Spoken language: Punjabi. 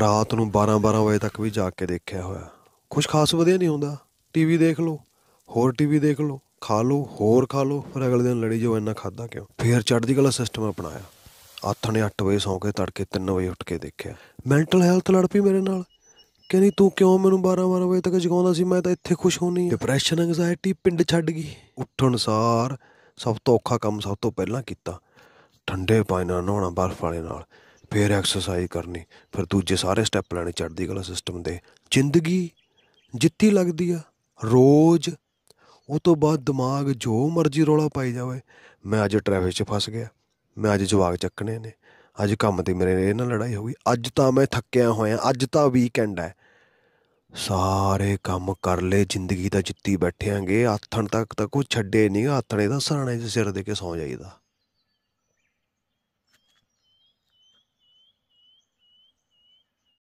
ਰਾਤ ਨੂੰ 12-12 ਵਜੇ ਤੱਕ ਵੀ ਜਾ ਕੇ ਦੇਖਿਆ ਹੋਇਆ ਕੁਝ ਖਾਸ ਵਧੀਆ ਨਹੀਂ ਹੁੰਦਾ ਟੀਵੀ ਦੇਖ ਲਓ ਹੋਰ ਟੀਵੀ ਦੇਖ ਲਓ ਖਾ ਲਓ ਹੋਰ ਖਾ ਲਓ ਫਿਰ ਅਗਲੇ ਦਿਨ ਲੜੀ ਜੋ ਇੰਨਾ ਖਾਦਾ ਕਿਉਂ ਫੇਰ ਚੜ੍ਹਦੀ ਕਲਾ ਸਿਸਟਮ ਅਪਣਾਇਆ ਆਥਣ 8 ਵਜੇ ਸੌਂ ਕੇ ਤੜਕੇ 3 ਵਜੇ ਉੱਠ ਕੇ ਦੇਖਿਆ ਮੈਂਟਲ ਹੈਲਥ ਲੜ ਪਈ ਮੇਰੇ ਨਾਲ ਕਹਿੰਦੀ ਤੂੰ ਕਿਉਂ ਮੈਨੂੰ 12-12 ਵਜੇ ਤੱਕ ਜਗਾਉਂਦਾ ਸੀ ਮੈਂ ਤਾਂ ਇੱਥੇ ਖੁਸ਼ ਹੋਣੀ ਡਿਪਰੈਸ਼ਨ ਐਂਗਜ਼ਾਇਟੀ ਪਿੰਡ ਛੱਡ ਗਈ ਉੱਠਣ ਸਾਰ ਸਭ ਤੋਂ ਔਖਾ ਕੰਮ ਸਭ ਤੋਂ ਪਹਿਲਾਂ ਕੀਤਾ ਠੰਡੇ ਪਾਣੀ ਨਾਲ ਨਹਾਉਣਾ ਬਰਫ਼ ਵਾਲੇ ਨਾਲ ਫਿਰ ਐਕਸਰਸਾਈਜ਼ ਕਰਨੀ ਫਿਰ ਦੂਜੇ ਸਾਰੇ ਸਟੈਪ ਲੈਣੇ ਚੜਦੀ ਕਲਾ ਸਿਸਟਮ ਦੇ ਜ਼ਿੰਦਗੀ ਜਿੱਤੀ ਲੱਗਦੀ ਆ ਰੋਜ਼ ਉਹ ਤੋਂ ਬਾਅਦ ਦਿਮਾਗ ਜੋ ਮਰਜ਼ੀ ਰੋਲਾ ਪਾਈ ਜਾਵੇ ਮੈਂ ਅੱਜ ਟ੍ਰੈਫਿਕ 'ਚ ਫਸ ਗਿਆ ਮੈਂ ਅੱਜ ਜਵਾਗ ਚੱਕਣੇ ਨੇ ਅੱਜ ਕੰਮ ਤੇ ਮੇਰੇ ਨਾਲ ਲੜਾਈ ਹੋ ਗਈ ਅੱਜ ਤਾਂ ਮੈਂ ਥੱਕਿਆ ਹੋਇਆ ਅੱਜ ਤਾਂ ਵੀਕਐਂਡ ਹੈ ਸਾਰੇ ਕੰਮ ਕਰ ਲੈ ਜ਼ਿੰਦਗੀ ਦਾ ਜਿੱਤੀ ਬੈਠਿਆਂਗੇ ਆਥਣ ਤੱਕ ਤਾਂ ਕੁਝ ਛੱਡੇ ਨਹੀਂ ਆਥਣੇ ਦਾ ਸਰਾਣੇ 'ਚ ਸਿਰ ਦੇ ਕੇ ਸੌ ਜਾਈਦਾ